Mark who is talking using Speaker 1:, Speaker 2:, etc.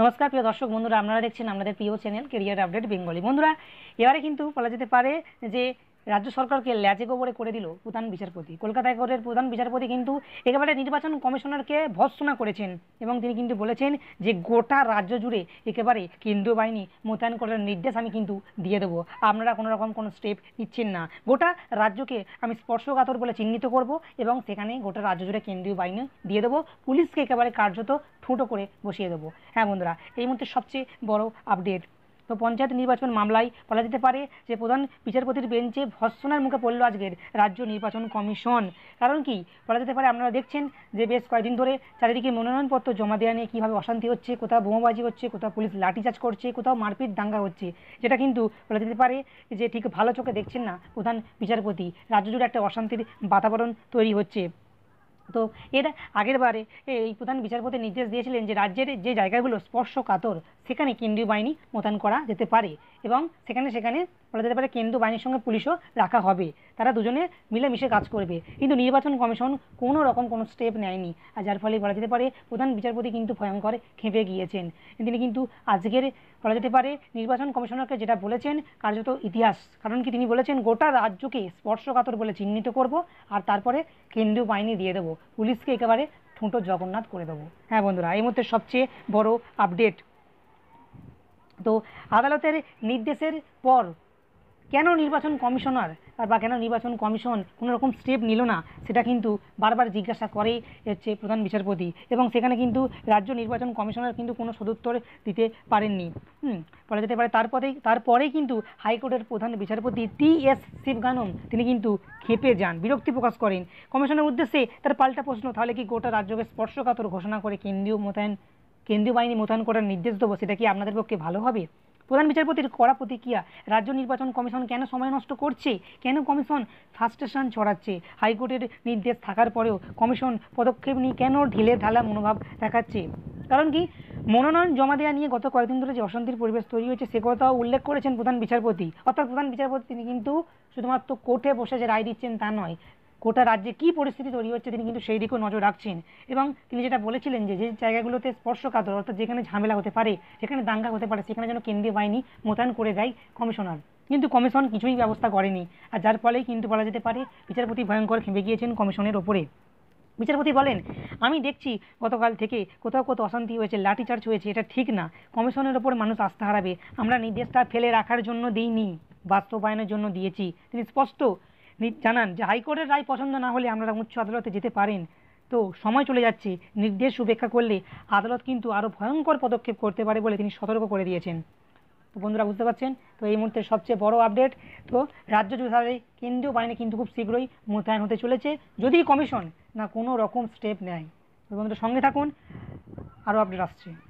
Speaker 1: নমস্কার প্রিয় দর্শক বন্ধুরা আপনারা দেখছেন আমাদের প্রিয় চ্যানেল কেরিয়ার আপডেট বেঙ্গলি বন্ধুরা এবারে কিন্তু বলা যেতে পারে যে রাজ্য সরকারকে ল্যাচে গোবরে করে দিল প্রধান বিচারপতি কলকাতা হাইকোর্টের প্রধান বিচারপতি কিন্তু একেবারে নির্বাচন কমিশনারকে ভৎসনা করেছেন এবং তিনি কিন্তু বলেছেন যে গোটা রাজ্য জুড়ে একেবারে কেন্দ্রীয় বাহিনী মোতায়েন করার নির্দেশ আমি কিন্তু দিয়ে দেবো আপনারা কোনো রকম কোনো স্টেপ নিচ্ছেন না গোটা রাজ্যকে আমি স্পর্শকাতর বলে চিহ্নিত করব এবং সেখানে গোটা রাজ্য জুড়ে কেন্দ্রীয় বাহিনী দিয়ে দেবো পুলিশকে একেবারে কার্যত ঠুটো করে বসিয়ে দেবো হ্যাঁ বন্ধুরা এই মুহূর্তে সবচেয়ে বড় আপডেট তো পঞ্চায়েত নির্বাচন মামলায় বলা যেতে পারে যে প্রধান বিচারপতির বেঞ্চে ভর্সনার মুখে পড়ল আজকের রাজ্য নির্বাচন কমিশন কারণ কি বলা যেতে পারে আপনারা দেখছেন যে বেশ কয়েকদিন ধরে চারিদিকে মনোনয়নপত্র জমা দেওয়া নিয়ে কীভাবে অশান্তি হচ্ছে কোথাও বোমাবাজি হচ্ছে কোথাও পুলিশ লাঠিচার্জ করছে কোথাও মারপিট দাঙ্গা হচ্ছে যেটা কিন্তু বলা যেতে পারে যে ঠিক ভালো চোখে দেখছেন না প্রধান বিচারপতি রাজ্য জুড়ে একটা অশান্তির বাতাবরণ তৈরি হচ্ছে তো এর আগের বারে এই প্রধান বিচারপতি নির্দেশ দিয়েছিলেন যে রাজ্যের যে জায়গাগুলো স্পর্শকাতর সেখানে কেন্দ্রীয় বাহিনী মোতায়েন করা যেতে পারে এবং সেখানে সেখানে বলা যেতে পারে কেন্দ্রীয় বাহিনীর সঙ্গে পুলিশও রাখা হবে তারা দুজনে মিলেমিশে কাজ করবে কিন্তু নির্বাচন কমিশন কোনো রকম কোনো স্টেপ নেয়নি আর যার ফলে বলা যেতে পারে প্রধান বিচারপতি কিন্তু ভয়ঙ্কর খেপে গিয়েছেন তিনি কিন্তু আজকের বলা যেতে পারে নির্বাচন কমিশনারকে যেটা বলেছেন কার্যত ইতিহাস কারণ কি তিনি বলেছেন গোটা রাজ্যকে স্পর্শকাতর বলে চিহ্নিত করব আর তারপরে কেন্দ্রীয় বাহিনী দিয়ে দেবো পুলিশকে একেবারে ঠুঁটো জগন্নাথ করে দেবো হ্যাঁ বন্ধুরা এই মধ্যে সবচেয়ে বড় আপডেট তো আদালতের নির্দেশের পর কেন নির্বাচন কমিশনার বা কেন নির্বাচন কমিশন কোনো রকম স্টেপ নিল না সেটা কিন্তু বারবার জিজ্ঞাসা করে হচ্ছে প্রধান বিচারপতি এবং সেখানে কিন্তু রাজ্য নির্বাচন কমিশনার কিন্তু কোনো সদুত্তর দিতে পারেননি বলা যেতে পারে তারপরেই তারপরে কিন্তু হাইকোর্টের প্রধান বিচারপতি টি এস শিবগানম তিনি কিন্তু খেপে যান বিরক্তি প্রকাশ করেন কমিশনের উদ্দেশ্যে তার পাল্টা প্রশ্ন তাহলে কি গোটা রাজ্যকে স্পর্শকাতর ঘোষণা করে কেন্দ্রীয় মোতায়েন কেন্দ্রীয় বাহিনী মোতায়েন করার নির্দেশ দেবো সেটা কি আপনাদের পক্ষে ভালো হবে প্রধান বিচারপতির কড়া প্রতিক্রিয়া রাজ্য নির্বাচন কমিশন কেন সময় নষ্ট করছে কেন কমিশন ফাস্টেশন ছড়াচ্ছে হাইকোর্টের নির্দেশ থাকার পরেও কমিশন পদক্ষেপ নিয়ে কেন ঢিলে ঢালা মনোভাব দেখাচ্ছে কারণ কি মনোনয়ন জমা দেওয়া নিয়ে গত কয়েকদিন ধরে যে অশান্তির পরিবেশ তৈরি হয়েছে সে কথাও উল্লেখ করেছেন প্রধান বিচারপতি অর্থাৎ প্রধান বিচারপতি তিনি কিন্তু শুধুমাত্র কোর্টে বসে যে রায় দিচ্ছেন তা নয় গোটা রাজ্যে কী পরিস্থিতি তৈরি হচ্ছে তিনি কিন্তু সেই দিকেও নজর রাখছেন এবং তিনি যেটা বলেছিলেন যে যে জায়গাগুলোতে স্পর্শকাতর অর্থাৎ যেখানে ঝামেলা হতে পারে যেখানে দাঙ্গা হতে পারে সেখানে যেন কেন্দ্রীয় বাহিনী মোতায়েন করে দেয় কমিশনার কিন্তু কমিশন কিছুই ব্যবস্থা করেনি আর যার ফলেই কিন্তু বলা যেতে পারে বিচারপতি ভয়ঙ্কর খেপে গিয়েছেন কমিশনের ওপরে বিচারপতি বলেন আমি দেখছি গতকাল থেকে কোথাও কোথাও অশান্তি হয়েছে লাঠিচার্জ হয়েছে এটা ঠিক না কমিশনের ওপর মানুষ আস্থা হারাবে আমরা নির্দেশটা ফেলে রাখার জন্য দিইনি বাস্তবায়নের জন্য দিয়েছি তিনি স্পষ্ট জানান যে হাইকোর্টের রায় পছন্দ না হলে আপনারা উচ্চ আদালতে যেতে পারেন তো সময় চলে যাচ্ছে নির্দেশ উপেক্ষা করলে আদালত কিন্তু আরও ভয়ঙ্কর পদক্ষেপ করতে পারে বলে তিনি সতর্ক করে দিয়েছেন তো বন্ধুরা বুঝতে পারছেন তো এই মুহূর্তে সবচেয়ে বড় আপডেট তো রাজ্য জুড়ে কেন্দ্রীয় বাহিনী কিন্তু খুব শীঘ্রই মোতায়েন হতে চলেছে যদি কমিশন না কোনো রকম স্টেপ নেয় তো বন্ধুরা সঙ্গে থাকুন আরও আপডেট আসছে